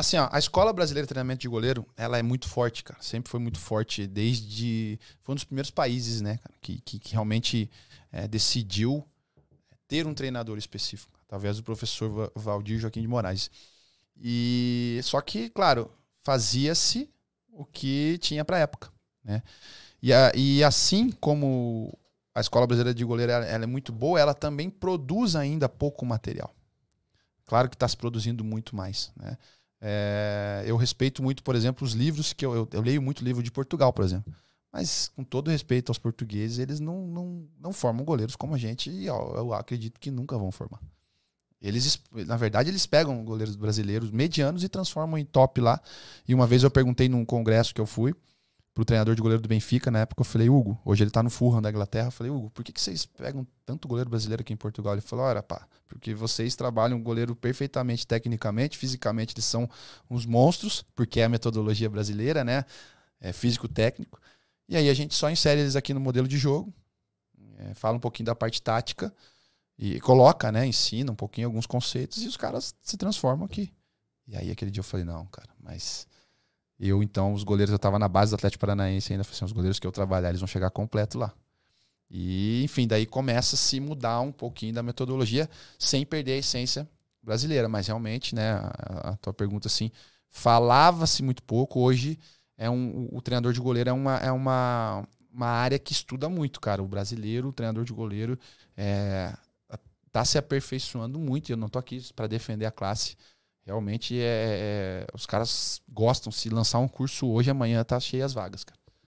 Assim, ó, a escola brasileira de treinamento de goleiro, ela é muito forte, cara. Sempre foi muito forte, desde. Foi um dos primeiros países, né, cara, que, que, que realmente é, decidiu eh, ter um treinador específico. Talvez o professor Valdir Joaquim de Moraes. E só que, claro, fazia-se o que tinha para época, né? E, a, e assim como a escola brasileira de goleiro ela, ela é muito boa, ela também produz ainda pouco material. Claro que está se produzindo muito mais, né? É, eu respeito muito, por exemplo, os livros que eu, eu, eu, leio muito livro de Portugal, por exemplo. Mas com todo respeito aos portugueses, eles não, não, não formam goleiros como a gente e eu, eu acredito que nunca vão formar. Eles, na verdade, eles pegam goleiros brasileiros medianos e transformam em top lá. E uma vez eu perguntei num congresso que eu fui, pro treinador de goleiro do Benfica, na época eu falei, Hugo, hoje ele tá no Fulham da Inglaterra, eu falei, Hugo, por que, que vocês pegam tanto goleiro brasileiro aqui em Portugal? Ele falou, olha pá, porque vocês trabalham o goleiro perfeitamente tecnicamente, fisicamente eles são uns monstros, porque é a metodologia brasileira, né, é físico-técnico, e aí a gente só insere eles aqui no modelo de jogo, é, fala um pouquinho da parte tática, e coloca, né, ensina um pouquinho alguns conceitos e os caras se transformam aqui. E aí aquele dia eu falei, não, cara, mas eu, então, os goleiros, eu estava na base do Atlético Paranaense ainda, falei assim, os goleiros que eu trabalhar, eles vão chegar completo lá. E, enfim, daí começa a se mudar um pouquinho da metodologia, sem perder a essência brasileira. Mas realmente, né, a, a tua pergunta assim, falava-se muito pouco. Hoje, é um, o, o treinador de goleiro é, uma, é uma, uma área que estuda muito, cara. O brasileiro, o treinador de goleiro, é, tá se aperfeiçoando muito. Eu não tô aqui para defender a classe Realmente é, é, é, os caras gostam. Se lançar um curso hoje, amanhã tá cheio as vagas, cara.